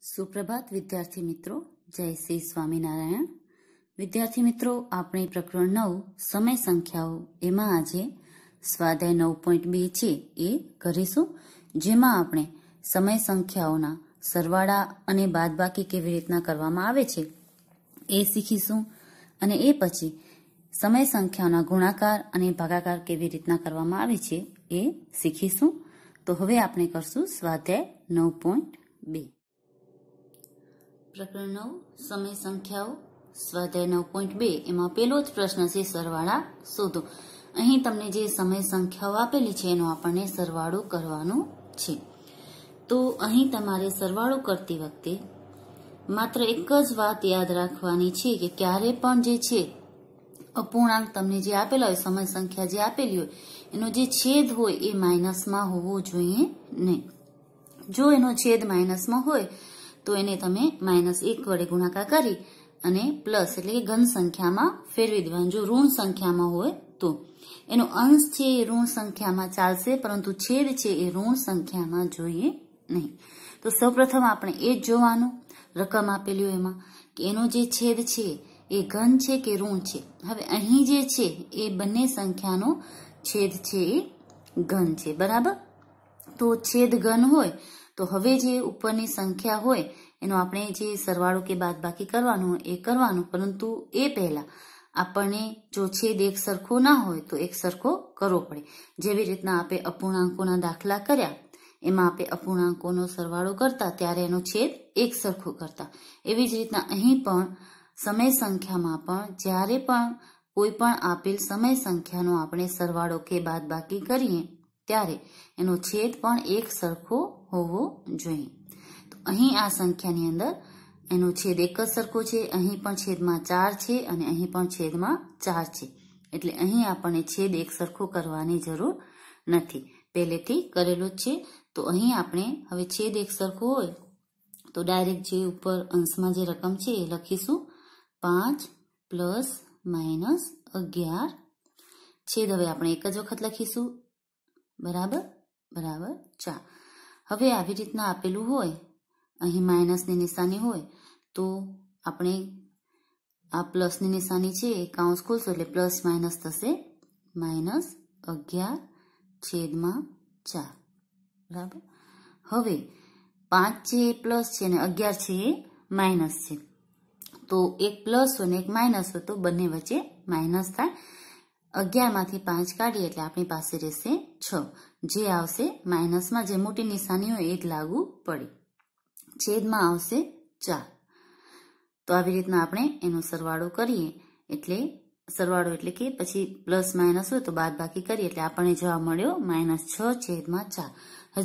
સુપ્રભાત વિદ્યાર્થી મિત્રો જય શ્રી સ્વામિનારાયણ વિદ્યાર્થી મિત્રો આપણે પ્રકરણ નવ સમય સંખ્યાઓ એમાં આજે સ્વાધ્યાય નવ પોઈન્ટ બે છે એ કરીશું જેમાં આપણે સમય સંખ્યાઓના સરવાળા અને બાદબાકી કેવી રીતના કરવામાં આવે છે એ શીખીશું અને એ પછી સમય સંખ્યાઓના ગુણાકાર અને ભાગાકાર કેવી રીતના કરવામાં આવે છે એ શીખીશું તો હવે આપણે કરશું સ્વાધ્યાય નવ પોઈન્ટ બે પ્રકરણ નવ સમય સંખ્યાઓ સ્વાધ્યાય નવ પોઈન્ટ બે એમાં પેલો જ પ્રશ્ન છે સરવાળા શોધો અહીં તમને જે સમય સંખ્યાઓ આપેલી છે એનો આપણને સરવાળો કરવાનું છે તો અહીં તમારે સરવાળો કરતી વખતે માત્ર એક જ વાત યાદ રાખવાની છે કે ક્યારે પણ જે છે અપૂર્ણાંક તમને જે આપેલા હોય સમય સંખ્યા જે આપેલી હોય એનો જે છેદ હોય એ માઇનસમાં હોવો જોઈએ નહીં જો એનો છેદ માઇનસમાં હોય તો એને તમે માઇનસ એક વડે ગુણાકાર કરી અને પ્લસ એટલે કે ઘન સંખ્યામાં ફેરવી દેવાનું જો ઋણ સંખ્યામાં હોય તો એનો અંશ છે એ ઋણ સંખ્યામાં ચાલશે પરંતુ છેદ છે એ ઋણ સંખ્યામાં જોઈએ નહીં તો સૌપ્રથમ આપણે એ જ જોવાનું રકમ આપેલી હોય એમાં કે એનો જે છેદ છે એ ઘન છે કે ઋણ છે હવે અહીં જે છે એ બંને સંખ્યાનો છેદ છે એ ઘન છે બરાબર તો છેદ ઘન હોય તો હવે જે ઉપરની સંખ્યા હોય એનો આપણે જે સરવાળો કે બાદ બાદબાકી કરવાનો એ કરવાનું પરંતુ એ પહેલા આપણને જો છેદ એક સરખો ના હોય તો એક સરખો કરવો પડે જેવી રીતના આપણે અપૂર્ણાંકોના દાખલા કર્યા એમાં આપણે અપૂર્ણાંકોનો સરવાળો કરતા ત્યારે એનો છેદ એક સરખો કરતા એવી જ રીતના અહીં પણ સમય સંખ્યામાં પણ જ્યારે પણ કોઈ પણ આપેલ સમય સંખ્યાનો આપણે સરવાળો કે બાદ બાકી કરીએ ત્યારે એનો છેદ પણ એક સરખો હોવો જોઈએ તો અહીં આ સંખ્યાની અંદર એનો છેદ એક જ સરખો છે અહીં પણ છેદમાં ચાર છે અને અહીં પણ છેદમાં ચાર છે એટલે અહીં આપણને છેદ એક સરખો કરવાની જરૂર નથી પહેલેથી કરેલો જ છે તો અહીં આપણે હવે છેદ એક સરખો હોય તો ડાયરેક્ટ જે ઉપર અંશમાં જે રકમ છે એ લખીશું પાંચ પ્લસ માઇનસ અગિયાર છેદ હવે આપણે એક જ વખત લખીશું બરાબર બરાબર ચાર હવે આવી રીતના આપેલું હોય અહીં માઇનસની નિશાની હોય તો આપણે આ પ્લસની નિશાની છે એ કાઉન્સ ખોલશું એટલે પ્લસ માઇનસ થશે માઇનસ અગિયાર છેદમાં ચાર બરાબર હવે પાંચ છે એ પ્લસ છે અને અગિયાર છે એ માઇનસ છે તો એક પ્લસ હોય ને એક માઇનસ હોય તો બંને વચ્ચે માઇનસ થાય અગિયારમાંથી પાંચ કાઢીએ એટલે આપણી પાસે રહેશે છ જે આવશે માઇનસમાં જે મોટી નિશાની હોય એ જ લાગુ પડે છેદમાં આવશે ચાર તો આવી રીતના આપણે એનો સરવાળો કરીએ એટલે સરવાળો એટલે કે પછી પ્લસ માઇનસ હોય તો બાદ બાકી કરીએ એટલે આપણને જવાબ મળ્યો માઇનસ છ છેદમાં ચાર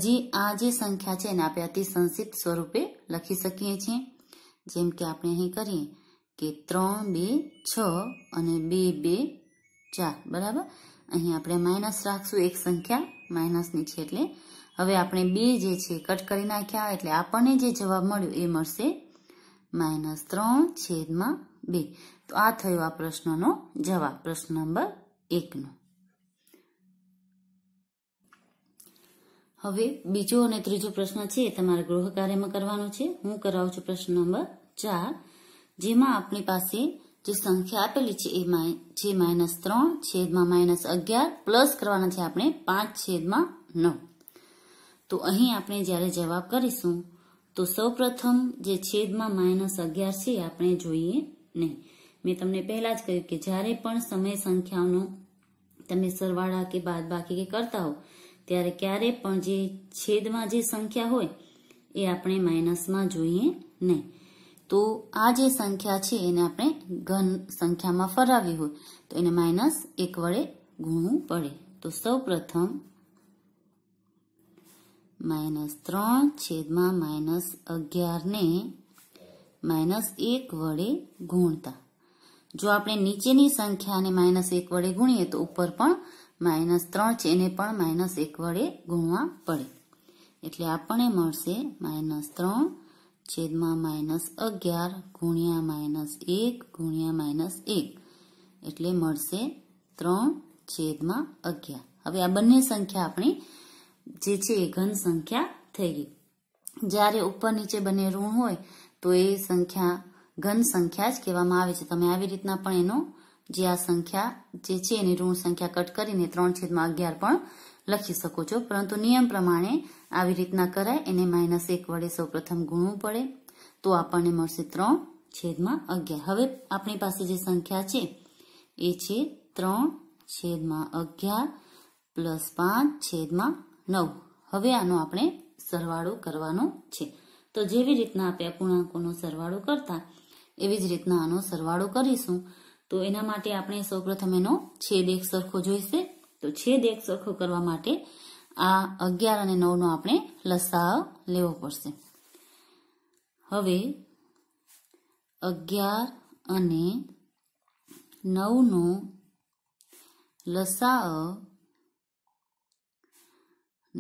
હજી આ જે સંખ્યા છે એને આપણે અતિ સંક્ષિપ્ત સ્વરૂપે લખી શકીએ છીએ જેમ કે આપણે અહીં કરીએ કે ત્રણ બે છ અને બે બે ચાર બરાબર અહીં આપણે માઇનસ રાખશું એક સંખ્યા માઇનસની છે એટલે હવે આપણે બે જે છે કટ કરી નાખ્યા એટલે આપણને જે જવાબ મળ્યો એ મળશે માઇનસ ત્રણ છેદમાં બે તો આ થયો આ પ્રશ્નનો જવાબ પ્રશ્ન નંબર એકનો હવે બીજો અને ત્રીજો પ્રશ્ન છે તમારે ગૃહ કાર્યમાં કરવાનો છે હું કરાવું છું પ્રશ્ન નંબર ચાર જેમાં આપણી પાસે જે સંખ્યા આપેલી છે એ જે માઇનસ ત્રણ છેદમાં માઇનસ અગિયાર પ્લસ કરવાના છે આપણે પાંચ છેદમાં નવ તો અહીં આપણે જ્યારે જવાબ કરીશું તો સૌપ્રથમ જે છેદમાં માઇનસ અગિયાર છે આપણે જોઈએ નહીં મેં તમને પહેલાં જ કહ્યું કે જ્યારે પણ સમય સંખ્યાઓનો તમે સરવાળા કે બાદ બાકી કે કરતા હો ત્યારે ક્યારે પણ જે છેદમાં જે સંખ્યા હોય એ આપણે માઇનસમાં જોઈએ નહીં તો આ જે સંખ્યા છે એને આપણે ઘન સંખ્યામાં ફરાવી હોય તો એને માઇનસ એક વડે ગુણવું પડે તો સૌ પ્રથમ માઇનસ ત્રણ છેદમાં માઇનસ અગિયારને માઇનસ એક વડે ગુણતા જો આપણે નીચેની સંખ્યાને માઇનસ એક વડે ગુણીએ તો ઉપર પણ માઇનસ ત્રણ છે એને પણ માઇનસ એક વડે ગુણવા પડે એટલે આપણને મળશે માઇનસ ત્રણ છેદમાં માઇનસ અગિયાર ગુણ્યા માઇનસ એક ગુણ્યા માઇનસ એક એટલે મળશે ત્રણ છેદમાં અગિયાર હવે આ બંને સંખ્યા આપણી જે છે એ ઘન સંખ્યા થઈ ગઈ જ્યારે ઉપર નીચે બંને ઋણ હોય તો એ સંખ્યા ઘન સંખ્યા જ કહેવામાં આવે છે તમે આવી રીતના પણ એનો જે આ સંખ્યા જે છે એની ઋણ સંખ્યા કટ કરીને ત્રણ છેદમાં અગિયાર પણ લખી શકો છો પરંતુ નિયમ પ્રમાણે આવી રીતના કરાય એને માઇનસ એક વડે સૌ પ્રથમ ગુણવું પડે તો આપણને મળશે ત્રણ છેદમાં અગિયાર હવે આપણી પાસે જે સંખ્યા છે એ છે ત્રણ છેદમાં અગિયાર પ્લસ પાંચ છેદમાં નવ હવે આનો આપણે સરવાળો કરવાનો છે તો જેવી રીતના આપણે અપૂર્ણાંકોનો સરવાળો કરતા એવી જ રીતના આનો સરવાળો કરીશું તો એના માટે આપણે સૌપ્રથમ એનો છેદ એક સરખો જોઈશે તો છેદ એક સરખો કરવા માટે આ અગિયાર અને નવનો આપણે લસાઅ લેવો પડશે હવે અગિયાર અને નવનો લસાઅ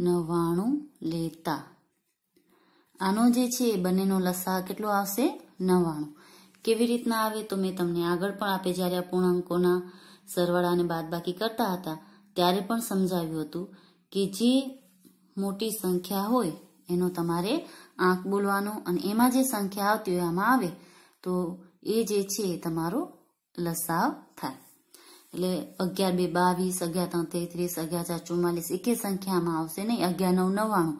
નવાણું લેતા આનો જે છે બંનેનો લસાઅ કેટલો આવશે નવાણું કેવી રીતના આવે તો મેં તમને આગળ પણ આપે જ્યારે આ પૂર્ણાંકોના સરવાળા અને બાદબાકી કરતા હતા ત્યારે પણ સમજાવ્યું હતું કે જે મોટી સંખ્યા હોય એનો તમારે આંખ બોલવાનો અને એમાં જે સંખ્યા આવતી હોય આમાં આવે તો એ જે છે એ તમારો લસાવ થાય એટલે અગિયાર બે બાવીસ અગિયાર ત્રણ તેત્રીસ અગિયાર ચાર ચુમ્માલીસ એકે સંખ્યામાં આવશે નહીં અગિયાર નવ નવ્વાણું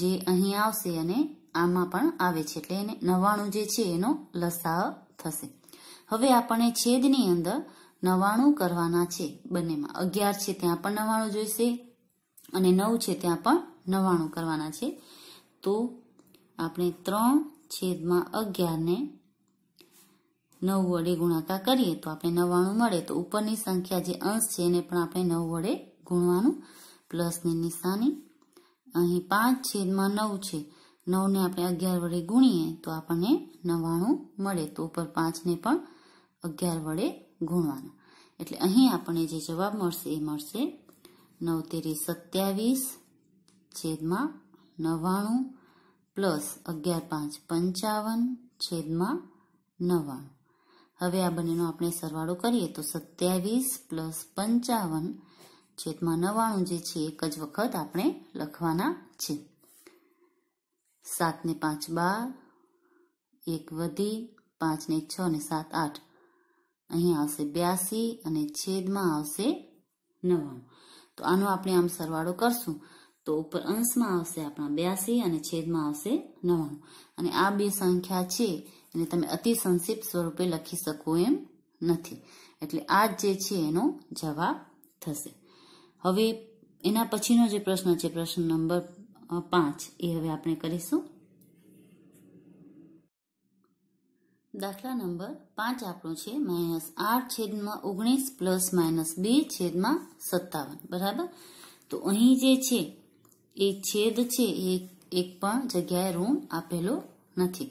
જે અહીં આવશે અને આમાં પણ આવે છે એટલે એને નવ્વાણું જે છે એનો લસાવ થશે હવે આપણે છેદની અંદર નવાણું કરવાના છે બંનેમાં અગિયાર છે ત્યાં પણ નવાણું જોઈશે અને નવ છે ત્યાં પણ નવાણું કરવાના છે તો આપણે ત્રણ છેદમાં અગિયારને નવ વડે ગુણાકાર કરીએ તો આપણે નવાણું મળે તો ઉપરની સંખ્યા જે અંશ છે એને પણ આપણે નવ વડે ગુણવાનું પ્લસની નિશાની અહીં પાંચ છેદમાં નવ છે નવને આપણે અગિયાર વડે ગુણીએ તો આપણને નવાણું મળે તો ઉપર પાંચને પણ અગિયાર વડે ગુણવાનો એટલે અહીં આપણને જે જવાબ મળશે એ મળશે નવ તેરી સત્યાવીસ છેદમાં નવ્વાણું પ્લસ અગિયાર પાંચ પંચાવન છેદમાં નવ્વાણું હવે આ બંનેનો આપણે સરવાળો કરીએ તો સત્યાવીસ પ્લસ પંચાવન છેદમાં નવ્વાણું જે છે એક જ વખત આપણે લખવાના છે સાતને પાંચ બાર એક વધી પાંચ ને છ ને સાત આઠ અહીં આવશે બ્યાસી અને છેદમાં આવશે નવ્વાણું તો આનો આપણે આમ સરવાળો કરશું તો ઉપર અંશમાં આવશે આપણા બ્યાસી અને છેદમાં આવશે નવ્વાણું અને આ બે સંખ્યા છે એને તમે અતિ સંક્ષિપ્ત સ્વરૂપે લખી શકો એમ નથી એટલે આ જે છે એનો જવાબ થશે હવે એના પછીનો જે પ્રશ્ન છે પ્રશ્ન નંબર પાંચ એ હવે આપણે કરીશું દાખલા નંબર પાંચ આપણો છે માઇનસ આઠ છેદમાં ઓગણીસ પ્લસ માઇનસ બે છેદમાં સત્તાવન બરાબર તો અહીં જે છે એ છેદ છે એ એક પણ જગ્યાએ ઋણ આપેલો નથી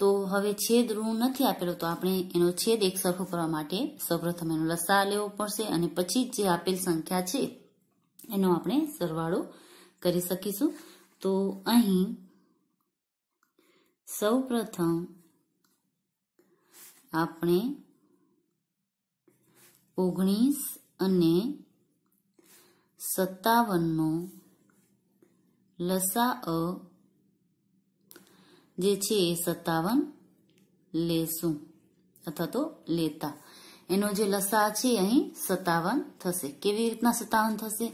તો હવે છેદ ઋણ નથી આપેલો તો આપણે એનો છેદ એક સરખો કરવા માટે સૌપ્રથમ એનો લસા લેવો પડશે અને પછી જે આપેલ સંખ્યા છે એનો આપણે સરવાળો કરી શકીશું તો અહીં સૌપ્રથમ આપણે ઓગણીસ અને સત્તાવનનો લસા અ જે છે એ સત્તાવન લેશું અથવા તો લેતા એનો જે લસા છે અહીં સત્તાવન થશે કેવી રીતના સત્તાવન થશે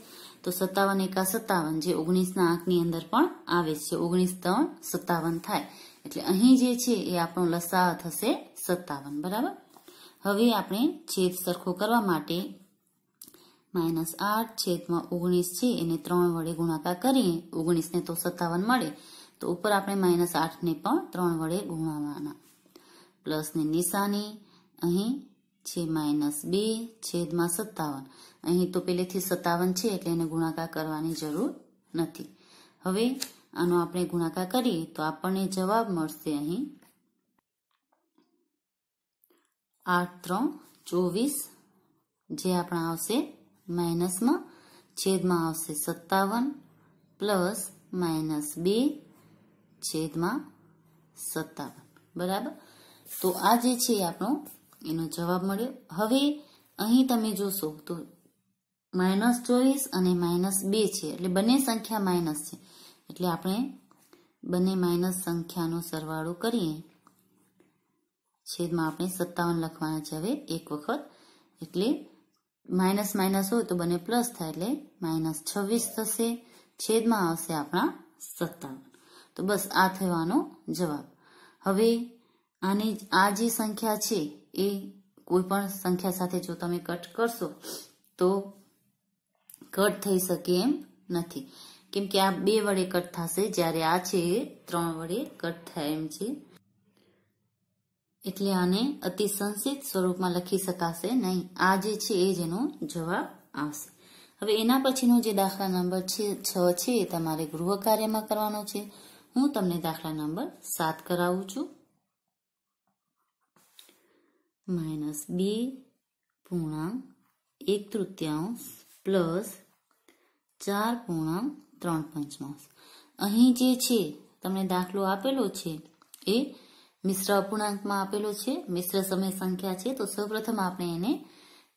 તો સત્તાવન એકા સત્તાવન જે ઓગણીસના આંકની અંદર પણ આવે છે ઓગણીસ ત્રણ સત્તાવન થાય એટલે અહીં જે છે એ આપણો લસાઅ થશે સત્તાવન બરાબર હવે આપણે છેદ સરખો કરવા માટે માઇનસ આઠ છેદમાં ઓગણીસ છે એને ત્રણ વડે ગુણાકાર કરીએ ઓગણીસને તો સત્તાવન મળે તો ઉપર આપણે માઇનસ આઠને પણ ત્રણ વડે ગુણાવવાના પ્લસની નિશાની અહીં છે માઇનસ બે છેદમાં સત્તાવન અહીં તો પહેલેથી સત્તાવન છે એટલે એને ગુણાકાર કરવાની જરૂર નથી હવે આનો આપણે ગુણાકાર કરીએ તો આપણને જવાબ મળશે અહીં આઠ ત્રણ ચોવીસ જે આપણા આવશે માઇનસમાં છેદમાં આવશે સત્તાવન પ્લસ માઇનસ બે છેદમાં સત્તાવન બરાબર તો આ જે છે આપણો એનો જવાબ મળ્યો હવે અહીં તમે જોશો તો માઇનસ ચોવીસ અને માઇનસ બે છે એટલે બંને સંખ્યા માઇનસ છે એટલે આપણે બંને માઇનસ સંખ્યાનો સરવાળો કરીએ છેદમાં આપણે સત્તાવન લખવાના છે હવે એક વખત એટલે માઇનસ માઇનસ હોય તો બંને પ્લસ થાય એટલે માઇનસ છવ્વીસ થશે છેદમાં આવશે આપણા સત્તાવન તો બસ આ થવાનો જવાબ હવે આની આ જે સંખ્યા છે એ કોઈ પણ સંખ્યા સાથે જો તમે કટ કરશો તો કટ થઈ શકે એમ નથી કેમ કે આ બે વડે કટ થશે જ્યારે આ છે ત્રણ વડે કટ થાય એમ છે એટલે આને અતિ સંક્ષિપ્ત સ્વરૂપમાં લખી શકાશે નહીં આ જે છે એ જેનો જવાબ આવશે હવે એના પછીનો જે દાખલા નંબર છે છ છે એ તમારે ગૃહ કાર્યમાં કરવાનો છે હું તમને દાખલા નંબર સાત કરાવું છું માઇનસ બે પૂર્ણાંક એક તૃતીયાંશ પ્લસ ચાર પૂર્ણાંક ત્રણ પંચમાંશ અહીં જે છે તમને દાખલો આપેલો છે એ મિશ્ર અપૂર્ણાંકમાં આપેલો છે મિશ્ર સમય સંખ્યા છે તો સૌપ્રથમ આપણે એને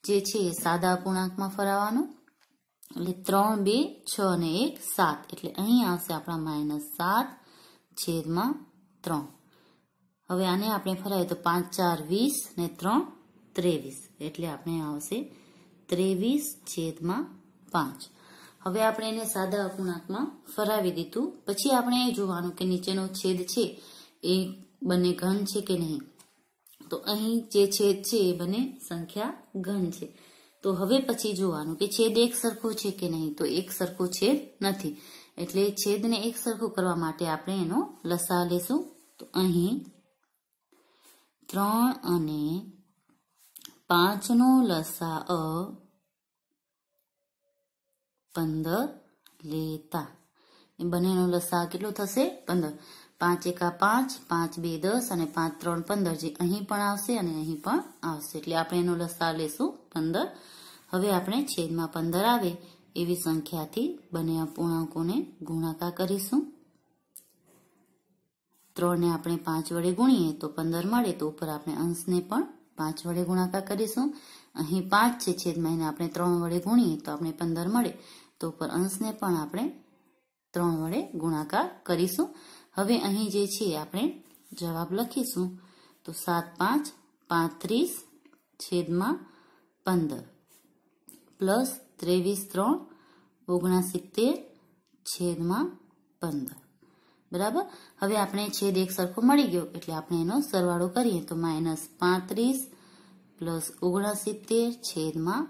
જે છે સાદા અપૂર્ણાંકમાં ફરાવવાનો એટલે ત્રણ બે છ અને એક સાત એટલે અહીં આવશે આપણા માઇનસ સાત છેદમાં ત્રણ હવે આને આપણે ફરાવીએ તો પાંચ ચાર વીસ ને ત્રણ ત્રેવીસ એટલે આપણે આવશે ત્રેવીસ છેદમાં પાંચ હવે આપણે એને સાદા અપૂર્ણાંકમાં ફરાવી દીધું પછી આપણે એ જોવાનું કે નીચેનો છેદ છે એ બંને ઘન છે કે નહીં તો અહીં જે છેદ છે એ બંને સંખ્યા ઘન છે તો હવે પછી જોવાનું કે છેદ એક સરખો છે કે નહીં તો એક સરખો છેદ નથી એટલે છેદને એક સરખો કરવા માટે આપણે એનો લસા લેશું તો અહીં ત્રણ અને પાંચનો લસા અ પંદર લેતા એ બંનેનો લસા કેટલો થશે પંદર પાંચ એકા પાંચ પાંચ બે દસ અને પાંચ ત્રણ પંદર જે અહીં પણ આવશે અને અહીં પણ આવશે એટલે આપણે એનો લસા લેશું પંદર હવે આપણે છેદમાં પંદર આવે એવી સંખ્યાથી બંને અપૂર્ણાંકોને ગુણાકાર કરીશું ત્રણને આપણે પાંચ વડે ગુણીએ તો પંદર મળે તો ઉપર આપણે અંશને પણ પાંચ વડે ગુણાકાર કરીશું અહીં પાંચ છે છેદમાં એને આપણે ત્રણ વડે ગુણીએ તો આપણે પંદર મળે તો ઉપર અંશને પણ આપણે ત્રણ વડે ગુણાકાર કરીશું હવે અહીં જે છે આપણે જવાબ લખીશું તો સાત પાંચ પાંત્રીસ છેદમાં પંદર પ્લસ ત્રેવીસ ત્રણ ઓગણસિત્તેર છેદમાં પંદર બરાબર હવે આપણે છેદ એક સરખો મળી ગયો એટલે આપણે એનો સરવાળો કરીએ તો માઇનસ પાંત્રીસ પ્લસ ઓગણસિત્તેર છેદમાં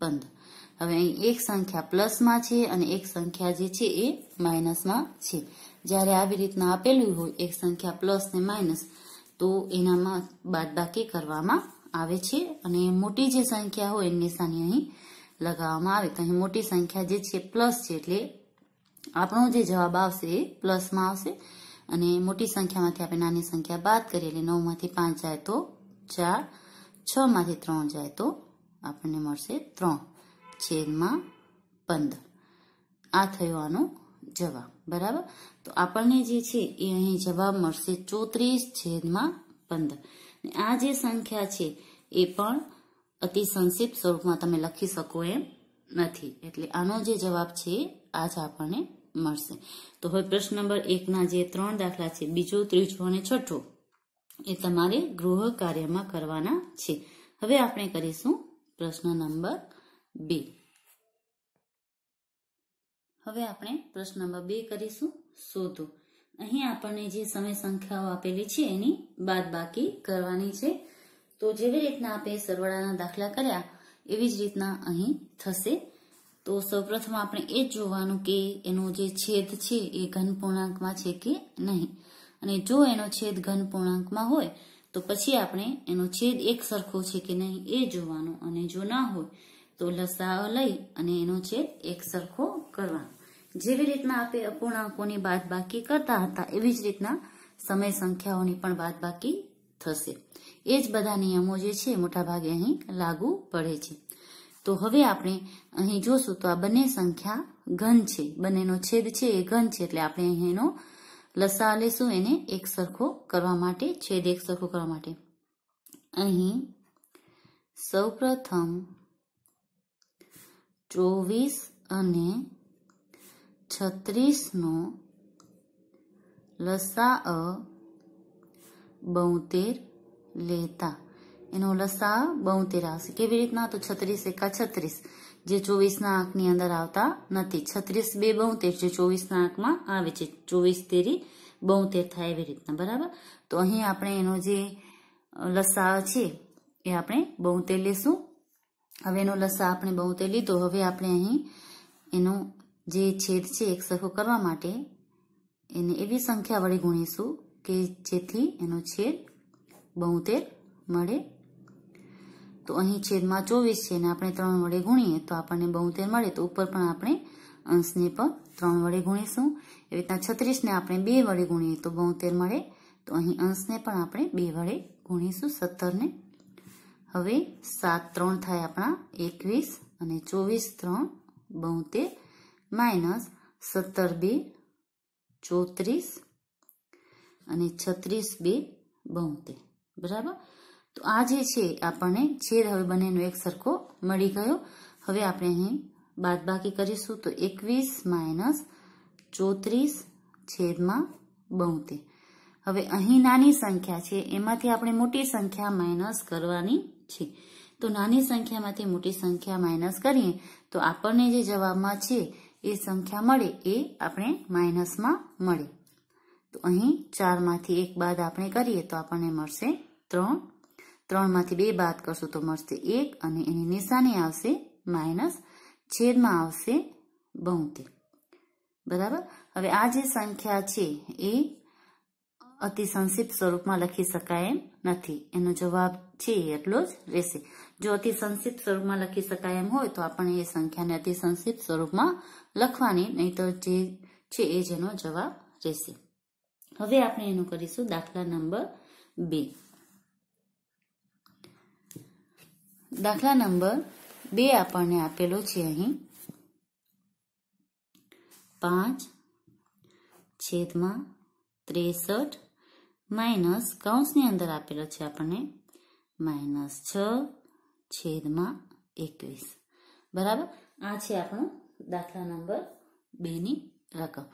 પંદર હવે અહીં એક સંખ્યા પ્લસમાં છે અને એક સંખ્યા જે છે એ માઇનસમાં છે જ્યારે આવી રીતના આપેલું હોય એક સંખ્યા પ્લસ ને માઇનસ તો એનામાં બાદબાકી કરવામાં આવે છે અને મોટી જે સંખ્યા હોય એની નિશાની અહીં લગાવવામાં આવે તો અહીં મોટી સંખ્યા જે છે પ્લસ છે એટલે આપણો જે જવાબ આવશે એ પ્લસમાં આવશે અને મોટી સંખ્યામાંથી આપણે નાની સંખ્યા બાદ કરીએ એટલે નવમાંથી પાંચ જાય તો ચાર છમાંથી ત્રણ જાય તો આપણને મળશે ત્રણ છેદમાં પંદર આ થયો આનો જવાબ બરાબર તો આપણને જે છે એ અહીં જવાબ મળશે ચોત્રીસ છેદમાં પંદર આ જે સંખ્યા છે એ પણ અતિ સંક્ષિપ્ત સ્વરૂપમાં તમે લખી શકો એમ નથી એટલે આનો જે જવાબ છે આ જ આપણને મળશે તો હવે પ્રશ્ન નંબર એકના જે ત્રણ દાખલા છે બીજો ત્રીજો અને છઠ્ઠો એ તમારે ગૃહ કાર્યમાં કરવાના છે હવે આપણે કરીશું પ્રશ્ન નંબર બે હવે આપણે પ્રશ્ન નંબર બે કરીશું શોધો અહીં આપણને જે સમય સંખ્યાઓ આપેલી છે એની બાદ બાકી કરવાની છે તો જેવી રીતના આપણે સરવાળાના દાખલા કર્યા એવી જ રીતના અહીં થશે તો સૌપ્રથમ આપણે એ જ જોવાનું કે એનો જે છેદ છે એ ઘન પૂર્ણાંકમાં છે કે નહીં અને જો એનો છેદ ઘન પૂર્ણાંકમાં હોય તો પછી આપણે એનો છેદ એક સરખો છે કે નહીં એ જોવાનો અને જો ના હોય તો લસાઓ લઈ અને એનો છેદ એક સરખો કરવાનો જેવી રીતના આપણે અપૂર્ણાંકોની બાકી કરતા હતા એવી જ રીતના સમય સંખ્યાઓની પણ બાકી થશે એ જ બધા નિયમો જે છે મોટાભાગે અહીં લાગુ પડે છે તો હવે આપણે અહીં જોશું તો આ બંને સંખ્યા ઘન છે બંનેનો છેદ છે એ ઘન છે એટલે આપણે અહીં એનો લસા લેશું એને એક સરખો કરવા માટે છેદ એક સરખો કરવા માટે અહીં સૌપ્રથમ ચોવીસ અને છત્રીસનો લસા અ બોતેર લેતા એનો લસા બોતેર આવશે કેવી રીતના તો છત્રીસ એકા છત્રીસ જે ચોવીસના આંખની અંદર આવતા નથી છત્રીસ બે બોતેર જે ચોવીસના આંખમાં આવે છે ચોવીસ તેરી બોતેર થાય એવી રીતના બરાબર તો અહીં આપણે એનો જે લસા છે એ આપણે બોતેર લેશું હવે એનો લસા આપણે બહુતે લીધો હવે આપણે અહીં એનો જે છેદ છે એક સરખો કરવા માટે એને એવી સંખ્યા વડે ગુણીશું કે જેથી એનો છેદ બહુતેર મળે તો અહીં છેદમાં ચોવીસ છે અને આપણે ત્રણ વડે ગુણીએ તો આપણને બહુતેર મળે તો ઉપર પણ આપણે અંશને પણ ત્રણ વડે ગુણીશું એવી રીતના છત્રીસને આપણે બે વડે ગુણીએ તો બહુતેર મળે તો અહીં અંશને પણ આપણે બે વડે ગુણીશું સત્તરને હવે સાત ત્રણ થાય આપણા એકવીસ અને ચોવીસ ત્રણ બોતેર માઇનસ સત્તર બે ચોત્રીસ અને છત્રીસ બે બોતેર બરાબર તો આ જે છે આપણને છેદ હવે બંનેનો એક સરખો મળી ગયો હવે આપણે અહીં બાદબાકી કરીશું તો એકવીસ માઇનસ ચોત્રીસ છેદમાં બોતેર હવે અહીં નાની સંખ્યા છે એમાંથી આપણે મોટી સંખ્યા માઇનસ કરવાની છે તો નાની સંખ્યામાંથી મોટી સંખ્યા માઇનસ કરીએ તો આપણને જે જવાબમાં છે એ સંખ્યા મળે એ આપણે માઇનસમાં મળે તો અહીં ચારમાંથી એક બાદ આપણે કરીએ તો આપણને મળશે ત્રણ ત્રણમાંથી બે બાદ કરશું તો મળશે એક અને એની નિશાની આવશે માઇનસ છેદમાં આવશે બોતેર બરાબર હવે આ જે સંખ્યા છે એ અતિ સંક્ષિપ્ત સ્વરૂપમાં લખી શકાય એમ નથી એનો જવાબ છે એટલો જ રહેશે જો અતિ સંક્ષિપ્ત સ્વરૂપમાં લખી શકાય એમ હોય તો આપણે એ સંખ્યાને અતિ સંક્ષિપ્ત સ્વરૂપમાં લખવાની નહીં તો જે છે એ જેનો જવાબ રહેશે હવે આપણે એનું કરીશું દાખલા નંબર બે દાખલા નંબર બે આપણને આપેલો છે અહીં પાંચ છેદમાં ત્રેસઠ માઇનસ કૌંસની અંદર આપેલો છે આપણને માઇનસ છ છેદમાં એકવીસ બરાબર આ છે આપણો દાખલા નંબર બેની રકમ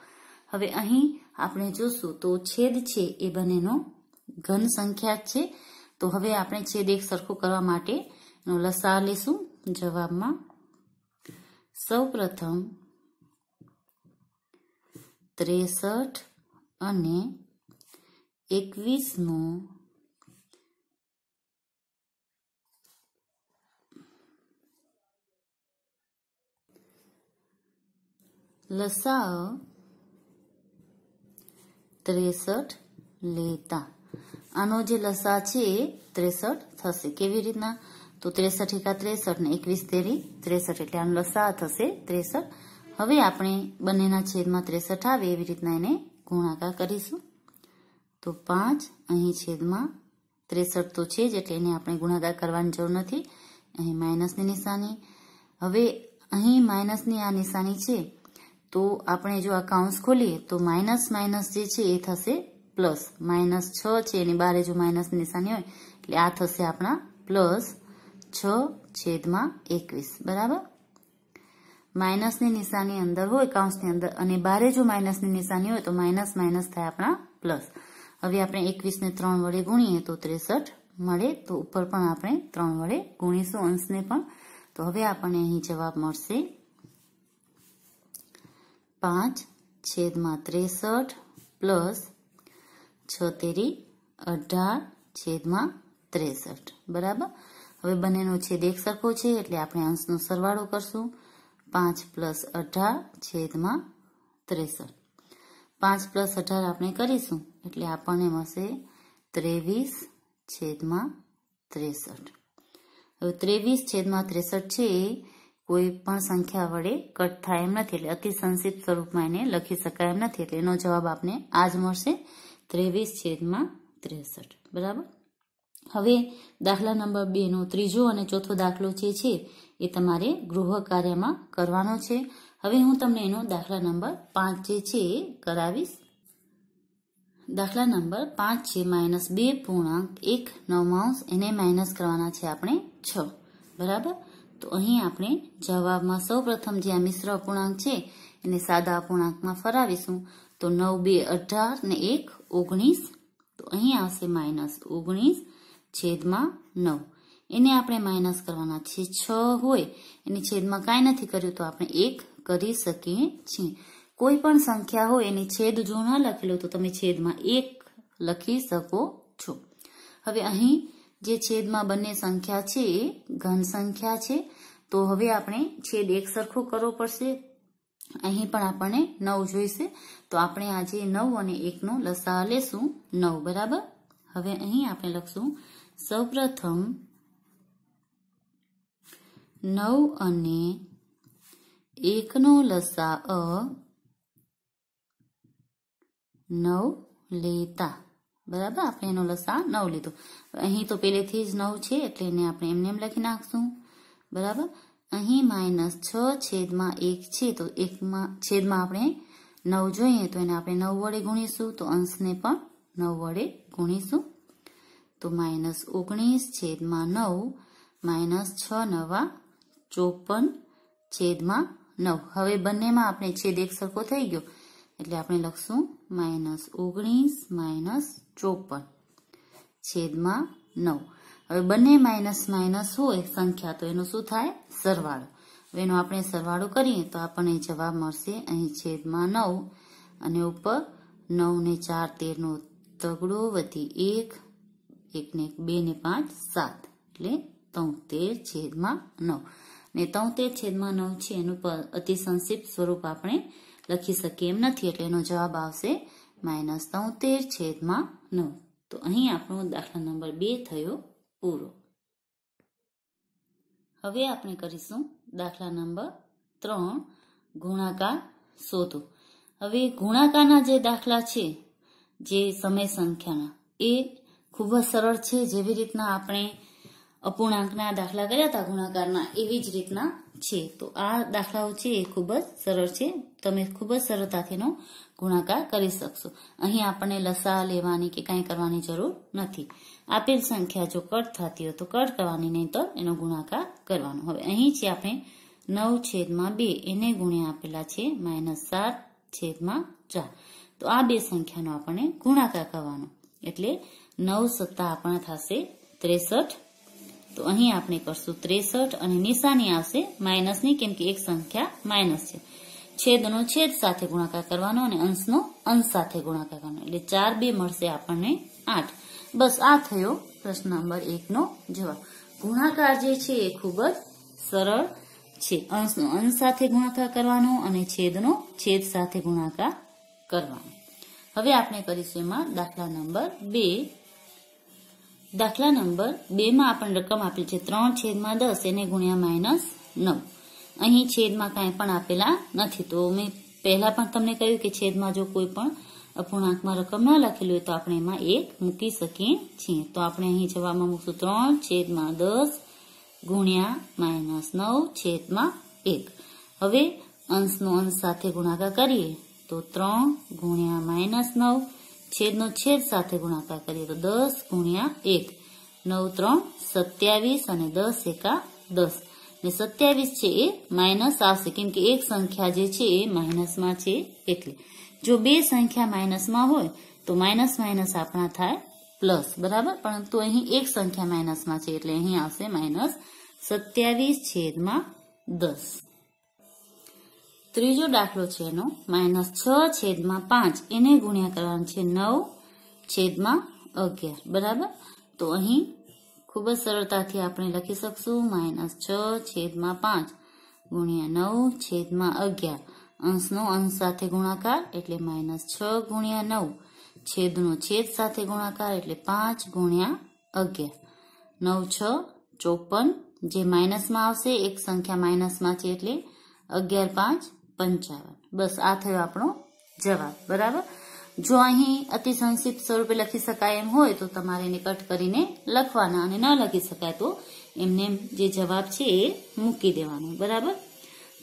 હવે અહીં આપણે જોશું તો છેદ છે એ બંનેનો ઘન સંખ્યા છે તો હવે આપણે છેદ એક સરખું કરવા માટે લસા લેશું જવાબમાં સૌ પ્રથમ ત્રેસઠ અને એકવીસનું લસા ત્રેસઠ લેતા આનો જે લસા છે ત્રેસઠ થશે કેવી રીતના તો ત્રેસઠ એકા ત્રેસઠ ને એકવીસ તેરી ત્રેસઠ એટલે આનો લસા થશે ત્રેસઠ હવે આપણે બંનેના છેદમાં ત્રેસઠ આવે એવી રીતના એને ગુણાકાર કરીશું તો પાંચ અહીં છેદમાં ત્રેસઠ તો છે જ એટલે એને આપણે ગુણાકાર કરવાની જરૂર નથી અહીં માઇનસની નિશાની હવે અહીં માઇનસની આ નિશાની છે તો આપણે જો આ કાઉન્સ ખોલીએ તો માઇનસ માઇનસ જે છે એ થશે પ્લસ માઇનસ છ છે એની બારે જો માઇનસ નિશાની હોય એટલે આ થશે આપણા પ્લસ છ છેદમાં એકવીસ બરાબર માઇનસની નિશાની અંદર હોય કાઉન્સની અંદર અને બારે જો માઇનસની નિશાની હોય તો માઇનસ માઇનસ થાય આપણા પ્લસ હવે આપણે એકવીસને ત્રણ વડે ગુણીએ તો ત્રેસઠ મળે તો ઉપર પણ આપણે ત્રણ વડે ગુણીશું અંશને પણ તો હવે આપણને અહીં જવાબ મળશે પાંચ છેદમાં ત્રેસઠ પ્લસ છોતેરી અઢાર છેદમાં ત્રેસઠ બરાબર હવે બંનેનો છેદ એક સરખો છે એટલે આપણે અંશનો સરવાળો કરશું પાંચ પ્લસ અઢાર છેદમાં ત્રેસઠ પાંચ પ્લસ અઢાર આપણે કરીશું એટલે આપણને મળશે ત્રેવીસ છેદમાં ત્રેસઠ હવે ત્રેવીસ છેદમાં ત્રેસઠ છે એ કોઈ પણ સંખ્યા વડે કટ થાય એમ નથી એટલે અતિ સંક્ષિપ્ત સ્વરૂપમાં એને લખી શકાય એમ નથી એટલે એનો જવાબ આપને આ જ મળશે ત્રેવીસ છેદમાં ત્રેસઠ બરાબર હવે દાખલા નંબર બેનો ત્રીજો અને ચોથો દાખલો જે છે એ તમારે ગૃહ કાર્યમાં કરવાનો છે હવે હું તમને એનો દાખલા નંબર પાંચ જે છે એ કરાવીશ દાખલા નંબર પાંચ છે માઇનસ બે પૂર્ણાંક એક નવમાંશ એને માઇનસ કરવાના છે આપણે છ બરાબર તો અહીં આપણે જવાબમાં સૌપ્રથમ જે આ મિશ્ર અપૂર્ણાંક છે એને સાદા અપૂર્ણાંકમાં ફરાવીશું તો નવ બે અઢાર ને એક ઓગણીસ તો અહીં આવશે માઇનસ ઓગણીસ છેદમાં નવ એને આપણે માઇનસ કરવાના છે છ હોય એની છેદમાં કાંઈ નથી કર્યું તો આપણે એક કરી શકીએ છીએ કોઈ પણ સંખ્યા હોય એની છેદ જો ન લખેલો તો તમે છેદમાં એક લખી શકો છો હવે અહીં જે છેદમાં બંને સંખ્યા છે એ ઘન સંખ્યા છે તો હવે આપણે છેદ એક સરખો કરવો પડશે અહીં પણ આપણને નવ જોઈશે તો આપણે આજે નવ અને એકનો લસા લેશું નવ બરાબર હવે અહીં આપણે લખશું સૌપ્રથમ નવ અને એકનો લસા અ નવ લેતા બરાબર આપણે એનો લસા નવ લીધો અહીં તો પહેલેથી જ નવ છે એટલે એને આપણે એમને એમ લખી નાખશું બરાબર અહીં માઇનસ છ છેદમાં એક છે તો એકમાં છેદમાં આપણે નવ જોઈએ તો એને આપણે નવ વડે ગુણીશું તો અંશને પણ નવ વડે ગુણીશું તો માઇનસ ઓગણીસ છેદમાં નવ માઇનસ છ નવા ચોપન છેદમાં નવ હવે બંનેમાં આપણે છેદ એક સરખો થઈ ગયો એટલે આપણે લખશું માઇનસ ઓગણીસ માઇનસ ચોપન છેદમાં નવ હવે બંને માઇનસ માઇનસ હોય સંખ્યા તો એનો શું થાય સરવાળો હવે એનો આપણે સરવાળો કરીએ તો આપણને જવાબ મળશે અહીં છેદમાં નવ અને ઉપર નવ ને ચાર તેરનો તગડો વધી એક એકને એક બે ને પાંચ સાત એટલે તોતેર છેદમાં નવ ને તોતેર છેદમાં નવ છે એનું અતિ સંક્ષિપ્ત સ્વરૂપ આપણે લખી શકીએ એમ નથી એટલે એનો જવાબ આવશે માઇનસ તોતેર છેદમાં નવ તો અહીં આપણો દાખલા નંબર બે થયો પૂરો હવે આપણે કરીશું દાખલા નંબર ત્રણ ગુણાકાર શોધો હવે ગુણાકારના જે દાખલા છે જે સમય સંખ્યાના એ ખૂબ જ સરળ છે જેવી રીતના આપણે અપૂર્ણાંકના દાખલા કર્યા હતા ગુણાકારના એવી જ રીતના છે તો આ દાખલાઓ છે એ ખૂબ જ સરળ છે તમે ખૂબ જ સરળતાથીનો ગુણાકાર કરી શકશો અહીં આપણને લસા લેવાની કે કાંઈ કરવાની જરૂર નથી આપેલ સંખ્યા જો કટ થતી હોય તો કટ કરવાની નહીં તો એનો ગુણાકાર કરવાનો હવે અહીં છે આપણે નવ છેદમાં બે એને ગુણ્યા આપેલા છે માઇનસ સાત છેદમાં ચાર તો આ બે સંખ્યાનો આપણને ગુણાકાર કરવાનો એટલે નવ સત્તા આપણા થશે ત્રેસઠ તો અહીં આપણે કરશું ત્રેસઠ અને નિશાની આવશે માઇનસની કેમ કે એક સંખ્યા માઇનસ છે છેદનો છેદ સાથે ગુણાકાર કરવાનો અને અંશનો અંશ સાથે ગુણાકાર કરવાનો એટલે ચાર બે મળશે આપણને આઠ બસ આ થયો પ્રશ્ન નંબર એકનો જવાબ ગુણાકાર જે છે એ ખૂબ જ સરળ છે અંશનો અંશ સાથે ગુણાકાર કરવાનો અને છેદનો છેદ સાથે ગુણાકાર કરવાનો હવે આપણે કરીશું એમાં દાખલા નંબર બે દાખલા નંબર બેમાં આપણને રકમ આપેલ છે ત્રણ છેદમાં દસ એને ગુણ્યા માઇનસ નવ અહીં છેદમાં કાંઈ પણ આપેલા નથી તો મેં પહેલા પણ તમને કહ્યું કે છેદમાં જો કોઈ પણ અપૂર્ણાંકમાં રકમ ન લખેલી હોય તો આપણે એમાં એક મૂકી શકીએ છીએ તો આપણે અહીં જવાબમાં મૂકશું ત્રણ છેદમાં દસ ગુણ્યા માઇનસ નવ છેદમાં એક હવે અંશનો અંશ સાથે ગુણાકાર કરીએ તો ત્રણ ગુણ્યા માઇનસ નવ छेद नो छेद साथ गुणाकार करिए तो दस गुणिया एक नौ त्र सत्यावीस दस एका दस ने सत्यावीस माइनस आम के एक संख्या माइनस मैं जो बे संख्या माइनस म हो तो माइनस माइनस अपना थे प्लस बराबर परंतु अं एक संख्या माइनस मैं एट अं आइनस सत्यावीस छेद दस ત્રીજો દાખલો છે એનો માઇનસ છ છેદમાં પાંચ એને ગુણ્યા કરવાનું છે નવ છેદમાં અગિયાર બરાબર તો અહીં ખૂબ જ સરળતાથી આપણે લખી શકશું માઇનસ છ છેદમાં પાંચ ગુણ્યા નવ છેદમાં અગિયાર અંશનો અંશ સાથે ગુણાકાર એટલે માઇનસ છ ગુણ્યા નવ છેદનો છેદ સાથે ગુણાકાર એટલે પાંચ ગુણ્યા અગિયાર નવ છ ચોપન જે માઇનસમાં આવશે એક સંખ્યા માઇનસમાં છે એટલે અગિયાર પાંચ પંચાવન બસ આ થયો આપણો જવાબ બરાબર જો અહીં અતિ સંક્ષિપ્ત સ્વરૂપે લખી શકાય એમ હોય તો તમારે એને કટ કરીને લખવાના અને ન લખી શકાય તો એમને જે જવાબ છે એ મૂકી દેવાનો બરાબર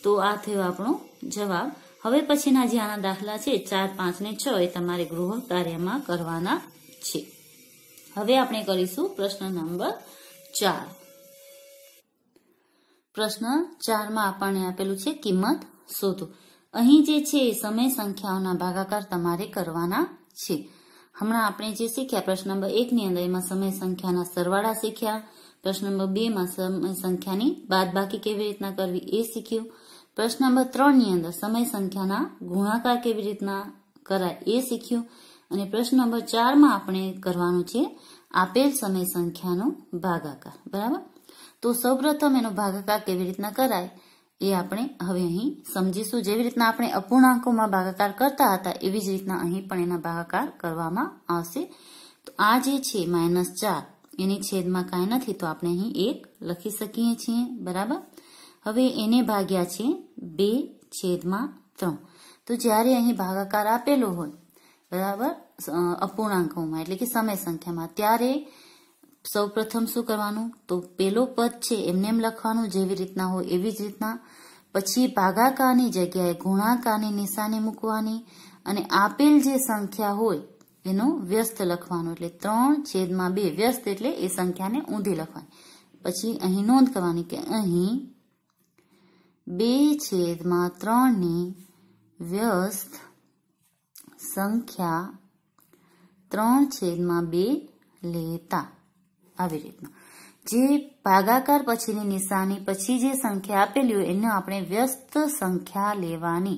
તો આ થયો આપણો જવાબ હવે પછીના જે આના દાખલા છે ચાર પાંચ ને છ એ તમારે ગૃહ કાર્યમાં કરવાના છે હવે આપણે કરીશું પ્રશ્ન નંબર ચાર પ્રશ્ન ચારમાં આપણને આપેલું છે કિંમત શોધો અહીં જે છે એ સમય સંખ્યાઓના ભાગાકાર તમારે કરવાના છે હમણાં આપણે જે શીખ્યા પ્રશ્ન નંબર એકની અંદર એમાં સમય સંખ્યાના સરવાળા શીખ્યા પ્રશ્ન નંબર બેમાં સમય સંખ્યાની બાદ બાકી કેવી રીતના કરવી એ શીખ્યું પ્રશ્ન નંબર ત્રણની અંદર સમય સંખ્યાના ગુણાકાર કેવી રીતના કરાય એ શીખ્યું અને પ્રશ્ન નંબર ચારમાં આપણે કરવાનું છે આપેલ સમય સંખ્યાનો ભાગાકાર બરાબર તો સૌપ્રથમ એનો ભાગાકાર કેવી રીતના કરાય એ આપણે હવે અહીં સમજીશું જેવી રીતના આપણે અપૂર્ણાંકોમાં ભાગાકાર કરતા હતા એવી જ રીતના અહીં પણ એના ભાગાકાર કરવામાં આવશે તો આ જે છે માઇનસ ચાર એની છેદમાં કાંઈ નથી તો આપણે અહીં એક લખી શકીએ છીએ બરાબર હવે એને ભાગ્યા છે બે છેદમાં ત્રણ તો જ્યારે અહીં ભાગાકાર આપેલો હોય બરાબર અપૂર્ણાંકોમાં એટલે કે સમય સંખ્યામાં ત્યારે સૌ પ્રથમ શું કરવાનું તો પેલો પદ છે એમને એમ લખવાનું જેવી રીતના હોય એવી જ રીતના પછી ભાગાકારની જગ્યાએ ગુણાકારની નિશાની મૂકવાની અને આપેલ જે સંખ્યા હોય એનો વ્યસ્ત લખવાનો એટલે ત્રણ છેદમાં બે વ્યસ્ત એટલે એ સંખ્યાને ઊંધી લખવાની પછી અહીં નોંધ કરવાની કે અહીં બે છેદમાં ત્રણની વ્યસ્ત સંખ્યા ત્રણ છેદમાં બે લેતા આવી રીતના જે ભાગાકાર પછીની નિશાની પછી જે સંખ્યા આપેલી હોય એને આપણે વ્યસ્ત સંખ્યા લેવાની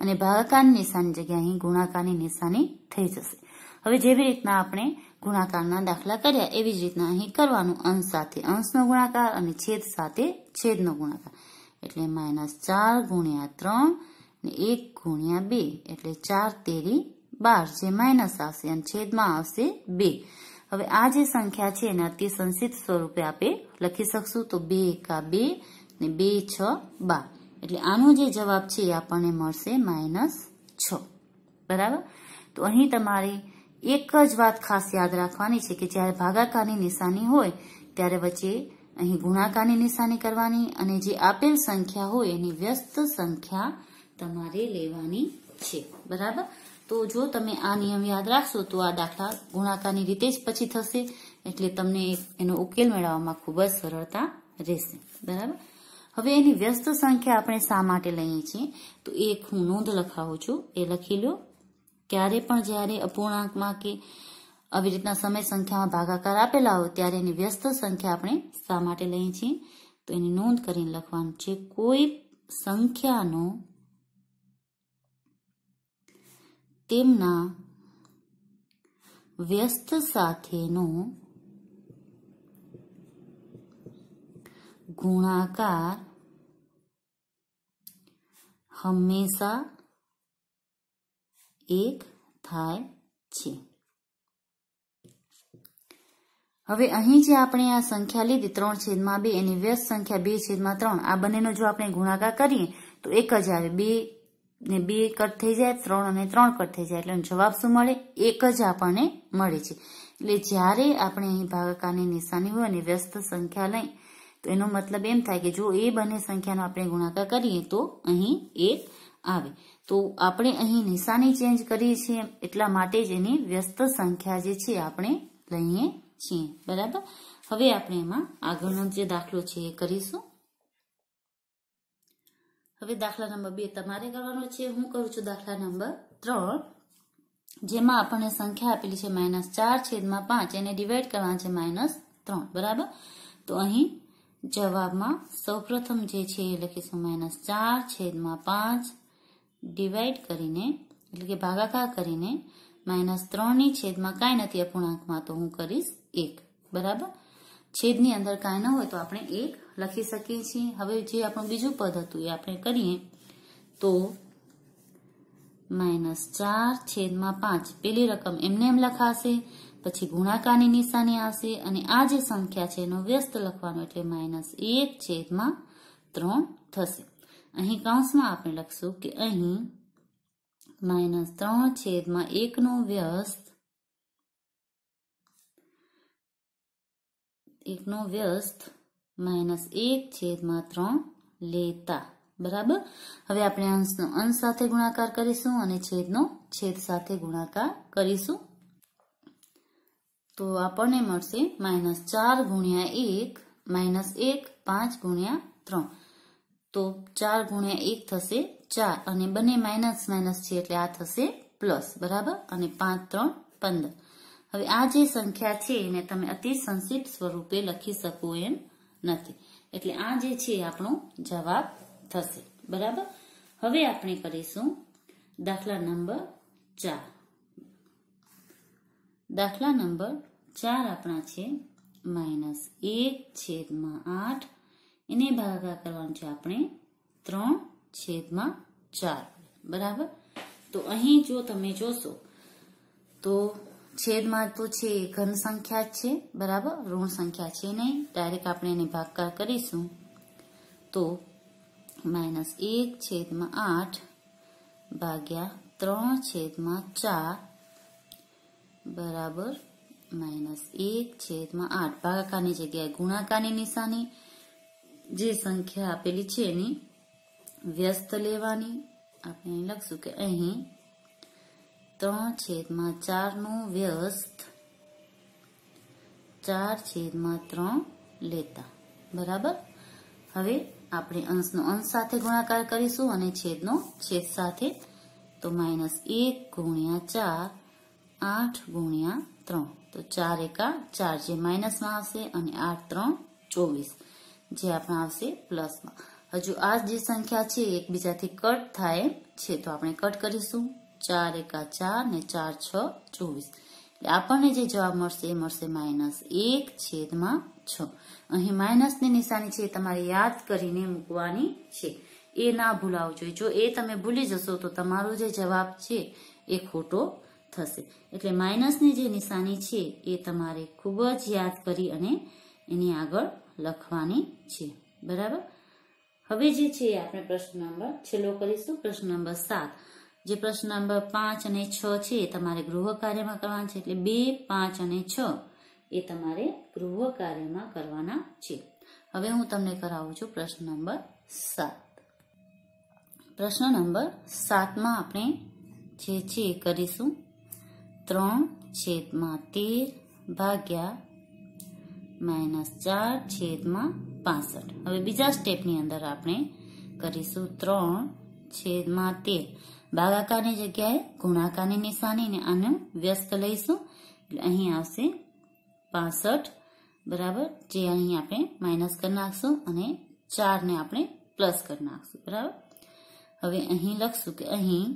અને ભાગાકારની નિશાની જગ્યાએ અહીં ગુણાકારની નિશાની થઈ જશે હવે જેવી રીતના આપણે ગુણાકારના દાખલા કર્યા એવી જ રીતના અહીં કરવાનું અંશ સાથે અંશનો ગુણાકાર અને છેદ સાથે છેદનો ગુણાકાર એટલે માઇનસ ચાર ગુણ્યા ત્રણ ને એક ગુણ્યા બે એટલે ચાર તેરી બાર જે માઇનસ આવશે અને છેદમાં આવશે બે હવે આ જે સંખ્યા છે એના તે સંક્ષિપ્ત સ્વરૂપે આપણે લખી શકશું તો બે એકા બે ને બે છ બાર એટલે આનો જે જવાબ છે એ આપણને મળશે માઇનસ છ બરાબર તો અહીં તમારે એક જ વાત ખાસ યાદ રાખવાની છે કે જ્યારે ભાગાકારની નિશાની હોય ત્યારે વચ્ચે અહીં ગુણાકારની નિશાની કરવાની અને જે આપેલ સંખ્યા હોય એની વ્યસ્ત સંખ્યા તમારે લેવાની છે બરાબર તો જો તમે આ નિયમ યાદ રાખશો તો આ દાખલા ગુણાકારની રીતે જ પછી થશે એટલે તમને એનો ઉકેલ મેળવવામાં ખૂબ જ સરળતા રહેશે બરાબર હવે એની વ્યસ્ત સંખ્યા આપણે શા માટે લઈએ છીએ તો એક હું નોંધ લખાવું છું એ લખી લો ક્યારે પણ જ્યારે અપૂર્ણાંકમાં કે આવી રીતના સમય સંખ્યામાં ભાગાકાર આપેલા હોય ત્યારે એની વ્યસ્ત સંખ્યા આપણે શા માટે લઈએ છીએ તો એની નોંધ કરીને લખવાનું છે કોઈ સંખ્યાનો તેમના વ્યસ્ત સાથેનો ગુણાકાર હંમેશા એક થાય છે હવે અહીં જે આપણે આ સંખ્યા લીધી ત્રણ છેદમાં બે એની વ્યસ્ત સંખ્યા બે છેદમાં ત્રણ આ બંનેનો જો આપણે ગુણાકાર કરીએ તો એક જ આવે બે ને બે કટ થઈ જાય ત્રણ અને ત્રણ કટ થઈ જાય એટલે જવાબ શું મળે એક જ આપણને મળે છે એટલે જ્યારે આપણે અહીં ભાગાકારની નિશાની હોય અને વ્યસ્ત સંખ્યા લઈ તો એનો મતલબ એમ થાય કે જો એ બંને સંખ્યાનો આપણે ગુણાકાર કરીએ તો અહીં એક આવે તો આપણે અહીં નિશાની ચેન્જ કરીએ છીએ એટલા માટે જ એની વ્યસ્ત સંખ્યા જે છે આપણે લઈએ છીએ બરાબર હવે આપણે એમાં આગળનો જે દાખલો છે એ કરીશું હવે દાખલા નંબર બે તમારે કરવાનો છે હું કરું છું દાખલા નંબર ત્રણ જેમાં આપણને સંખ્યા આપેલી છે માઇનસ ચાર છેદમાં પાંચ એને ડિવાઈડ કરવાના છે માઇનસ ત્રણ બરાબર તો અહીં જવાબમાં સૌપ્રથમ જે છે એ લખીશું માઇનસ ચાર છેદમાં પાંચ ડિવાઈડ કરીને એટલે કે ભાગાકાર કરીને માઇનસ ત્રણની છેદમાં કાંઈ નથી અપૂર્ણાંકમાં તો હું કરીશ એક બરાબર છેદની અંદર કાંઈ ન હોય તો આપણે એક લખી શકીએ છીએ હવે જે આપણું બીજું પદ હતું એ આપણે કરીએ તો માઇનસ ચાર છેદમાં પાંચ પેલી રકમ એમને એમ લખાશે પછી ગુણાકારની નિશાની આવશે અને આ જે સંખ્યા છે એનો વ્યસ્ત લખવાનો એટલે માઇનસ એક છેદમાં ત્રણ થશે અહીં કૌંસમાં આપણે લખશું કે અહીં માઇનસ ત્રણ છેદમાં એકનો વ્યસ્ત એકનો વ્યસ્ત માઇનસ એક છેદમાં ત્રણ લેતા બરાબર હવે આપણે અંશનો અંશ સાથે ગુણાકાર કરીશું અને છેદનો છેદ સાથે ગુણાકાર કરીશું તો આપણને મળશે માઇનસ ચાર ગુણ્યા એક માઇનસ એક પાંચ ગુણ્યા ત્રણ તો ચાર ગુણ્યા એક થશે ચાર અને બંને માઇનસ માઇનસ છે એટલે આ થશે પ્લસ બરાબર અને પાંચ ત્રણ પંદર હવે આ જે સંખ્યા છે એને તમે અતિ સંક્ષિપ્ત સ્વરૂપે લખી શકો એમ નથી એટલે આ જે છે આપણો જવાબ થશે બરાબર હવે આપણે કરીશું દાખલા નંબર ચાર દાખલા નંબર ચાર આપણા છે માઇનસ એક છેદમાં આઠ એને ભાગા કરવાનું છે આપણે ત્રણ છેદમાં ચાર બરાબર તો અહીં જો તમે જોશો તો છેદમાં તો છે ઘન સંખ્યા છે બરાબર ઋણ સંખ્યા છે નહીં ડાયરેક્ટ આપણે એને ભાગકાર કરીશું તો માઇનસ એક છેદમાં આઠ ભાગ્યા ત્રણ છેદમાં ચાર બરાબર માઇનસ એક છેદમાં આઠ ભાગાકારની જગ્યાએ ગુણાકારની નિશાની જે સંખ્યા આપેલી છે એની વ્યસ્ત લેવાની આપણે લખશું કે અહીં ત્રણ છેદમાં ચારનું વ્યસ્ત ચાર છેદમાં ત્રણ લેતા બરાબર હવે આપણે અંશનો અંશ સાથે ગુણાકાર કરીશું અને છેદનો છેદ સાથે તો માઇનસ એક ગુણ્યા ચાર આઠ ગુણ્યા ત્રણ તો ચાર એકા ચાર જે માઇનસમાં આવશે અને આઠ ત્રણ ચોવીસ જે આપણે આવશે પ્લસમાં હજુ આ જે સંખ્યા છે એકબીજાથી કટ થાય છે તો આપણે કટ કરીશું ચાર એકા ચાર ને ચાર છ ચોવીસ એટલે આપણને જે જવાબ મળશે એ મળશે માઇનસ એક છેદમાં છ અહીં માઇનસની નિશાની છે તમારે યાદ કરીને મૂકવાની છે એ ના ભૂલાવું જોઈએ જો એ તમે ભૂલી જશો તો તમારો જે જવાબ છે એ ખોટો થશે એટલે માઇનસની જે નિશાની છે એ તમારે ખૂબ જ યાદ કરી અને એની આગળ લખવાની છે બરાબર હવે જે છે આપણે પ્રશ્ન નંબર છેલ્લો કરીશું પ્રશ્ન નંબર સાત જે પ્રશ્ન નંબર પાંચ અને છ છે એ તમારે ગૃહ કાર્યમાં કરવાના છે એટલે બે પાંચ અને છ એ તમારે ગૃહ કાર્યમાં કરવાના છે હવે હું તમને કરાવું છું પ્રશ્ન નંબર સાત પ્રશ્ન નંબર સાતમાં આપણે જે છે એ કરીશું ત્રણ છેદમાં તેર ભાગ્યા માઇનસ ચાર છેદમાં પાસઠ હવે બીજા સ્ટેપની અંદર આપણે કરીશું ત્રણ છેદમાં તેર ભાગાકારની જગ્યાએ ગુણાકારની નિશાની ને આને વ્યસ્ત લઈશું એટલે અહીં આવશે પાસઠ બરાબર જે અહીં આપણે માઇનસ કરી નાખશું અને ચારને આપણે પ્લસ કરી નાખશું બરાબર હવે અહીં લખશું કે અહીં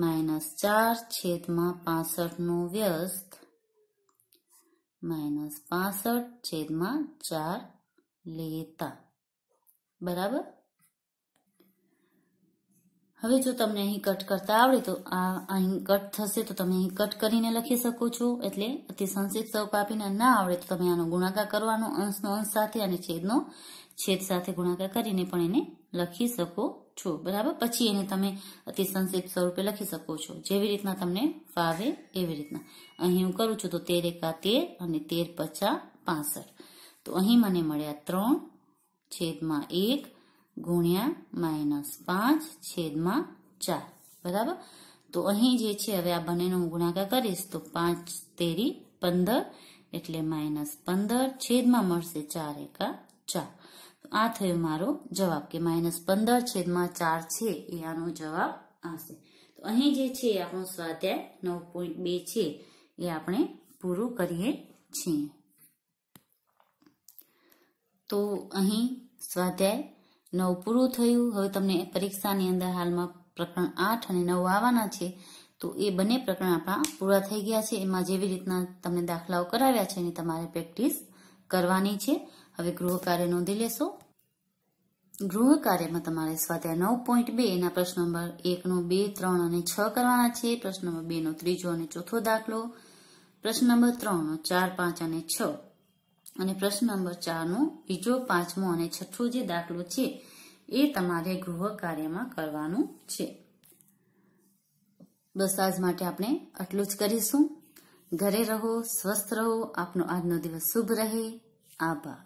માઇનસ ચાર છેદમાં પાસઠનું વ્યસ્ત માઇનસ પાસઠ છેદમાં ચાર લેતા બરાબર હવે જો તમને અહીં કટ કરતા આવડે તો આ અહીં કટ થશે તો તમે અહીં કટ કરીને લખી શકો છો એટલે અતિ સંક્ષિપ્ત સ્વરૂપ આપીને ના આવડે તો તમે આનો ગુણાકાર કરવાનો અંશનો અંશ સાથે અને છેદનો છેદ સાથે ગુણાકાર કરીને પણ એને લખી શકો છો બરાબર પછી એને તમે અતિ સંક્ષિપ્ત સ્વરૂપે લખી શકો છો જેવી રીતના તમને ફાવે એવી રીતના અહીં હું કરું છું તો તેર એકા તેર અને તેર પચાસ પાસઠ તો અહીં મને મળ્યા ત્રણ છેદમાં એક ગુણ્યા માઇનસ પાંચ છેદમાં ચાર બરાબર તો અહીં જે છે હવે આ બંનેનો હું ગુણાકાર કરીશ તો પાંચ તેરી પંદર એટલે માઇનસ પંદર છેદમાં મળશે ચાર એકા ચાર આ થયો મારો જવાબ કે માઇનસ પંદર છેદમાં ચાર છે એ આનો જવાબ આવશે તો અહીં જે છે આપણો સ્વાધ્યાય નવ પોઈન્ટ બે છે એ આપણે પૂરું કરીએ છીએ તો અહીં સ્વાધ્યાય નવ પૂરું થયું હવે તમને પરીક્ષાની અંદર હાલમાં પ્રકરણ આઠ અને નવ આવવાના છે તો એ બંને પ્રકરણ આપણા પૂરા થઈ ગયા છે એમાં જેવી રીતના તમને દાખલાઓ કરાવ્યા છે એની તમારે પ્રેક્ટિસ કરવાની છે હવે ગૃહ કાર્ય નોંધી લેશો ગૃહ કાર્યમાં તમારે સ્વાધ્યાય નવ પોઈન્ટ બે એના પ્રશ્ન નંબર એકનો બે ત્રણ અને છ કરવાના છે પ્રશ્ન નંબર બેનો ત્રીજો અને ચોથો દાખલો પ્રશ્ન નંબર ત્રણનો ચાર પાંચ અને છ અને પ્રશ્ન નંબર ચારનો બીજો પાંચમો અને છઠ્ઠો જે દાખલો છે એ તમારે ગૃહ કાર્યમાં કરવાનું છે બસ આજ માટે આપણે આટલું જ કરીશું ઘરે રહો સ્વસ્થ રહો આપનો આજનો દિવસ શુભ રહે આભાર